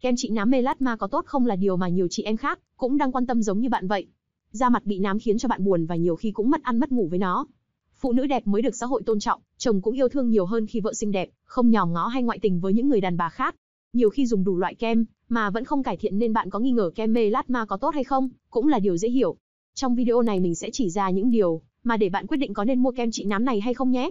kem trị nám melasma có tốt không là điều mà nhiều chị em khác cũng đang quan tâm giống như bạn vậy. Da mặt bị nám khiến cho bạn buồn và nhiều khi cũng mất ăn mất ngủ với nó. Phụ nữ đẹp mới được xã hội tôn trọng, chồng cũng yêu thương nhiều hơn khi vợ xinh đẹp, không nhòm ngó hay ngoại tình với những người đàn bà khác. Nhiều khi dùng đủ loại kem mà vẫn không cải thiện nên bạn có nghi ngờ kem melasma có tốt hay không, cũng là điều dễ hiểu. Trong video này mình sẽ chỉ ra những điều mà để bạn quyết định có nên mua kem trị nám này hay không nhé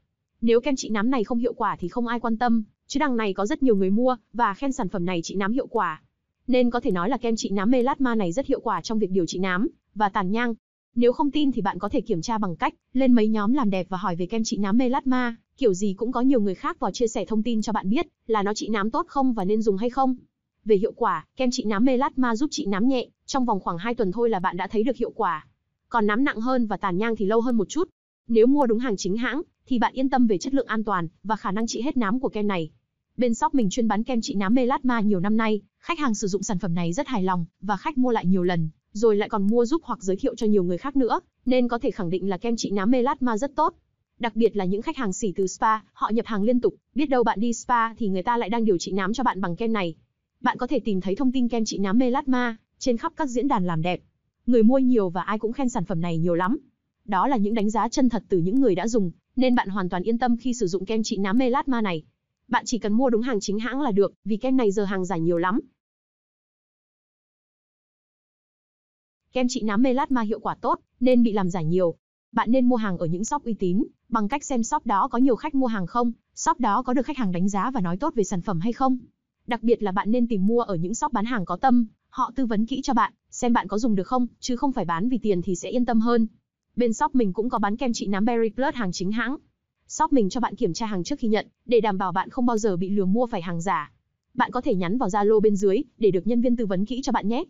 nếu kem trị nám này không hiệu quả thì không ai quan tâm, chứ đằng này có rất nhiều người mua và khen sản phẩm này trị nám hiệu quả. Nên có thể nói là kem trị nám melasma này rất hiệu quả trong việc điều trị nám và tàn nhang. Nếu không tin thì bạn có thể kiểm tra bằng cách lên mấy nhóm làm đẹp và hỏi về kem trị nám melasma, kiểu gì cũng có nhiều người khác vào chia sẻ thông tin cho bạn biết là nó trị nám tốt không và nên dùng hay không. Về hiệu quả, kem trị nám melasma giúp trị nám nhẹ, trong vòng khoảng 2 tuần thôi là bạn đã thấy được hiệu quả. Còn nám nặng hơn và tàn nhang thì lâu hơn một chút, nếu mua đúng hàng chính hãng, thì bạn yên tâm về chất lượng an toàn và khả năng trị hết nám của kem này. Bên shop mình chuyên bán kem trị nám Melatma nhiều năm nay, khách hàng sử dụng sản phẩm này rất hài lòng và khách mua lại nhiều lần, rồi lại còn mua giúp hoặc giới thiệu cho nhiều người khác nữa, nên có thể khẳng định là kem trị nám Melatma rất tốt. Đặc biệt là những khách hàng xỉ từ spa, họ nhập hàng liên tục, biết đâu bạn đi spa thì người ta lại đang điều trị nám cho bạn bằng kem này. Bạn có thể tìm thấy thông tin kem trị nám Melatma trên khắp các diễn đàn làm đẹp. Người mua nhiều và ai cũng khen sản phẩm này nhiều lắm. Đó là những đánh giá chân thật từ những người đã dùng, nên bạn hoàn toàn yên tâm khi sử dụng kem trị nám melasma này. Bạn chỉ cần mua đúng hàng chính hãng là được, vì kem này giờ hàng giả nhiều lắm. Kem trị nám melasma hiệu quả tốt, nên bị làm giả nhiều. Bạn nên mua hàng ở những shop uy tín, bằng cách xem shop đó có nhiều khách mua hàng không, shop đó có được khách hàng đánh giá và nói tốt về sản phẩm hay không. Đặc biệt là bạn nên tìm mua ở những shop bán hàng có tâm, họ tư vấn kỹ cho bạn, xem bạn có dùng được không, chứ không phải bán vì tiền thì sẽ yên tâm hơn bên shop mình cũng có bán kem trị nám Berry Plus hàng chính hãng. Shop mình cho bạn kiểm tra hàng trước khi nhận, để đảm bảo bạn không bao giờ bị lừa mua phải hàng giả. Bạn có thể nhắn vào Zalo bên dưới để được nhân viên tư vấn kỹ cho bạn nhé.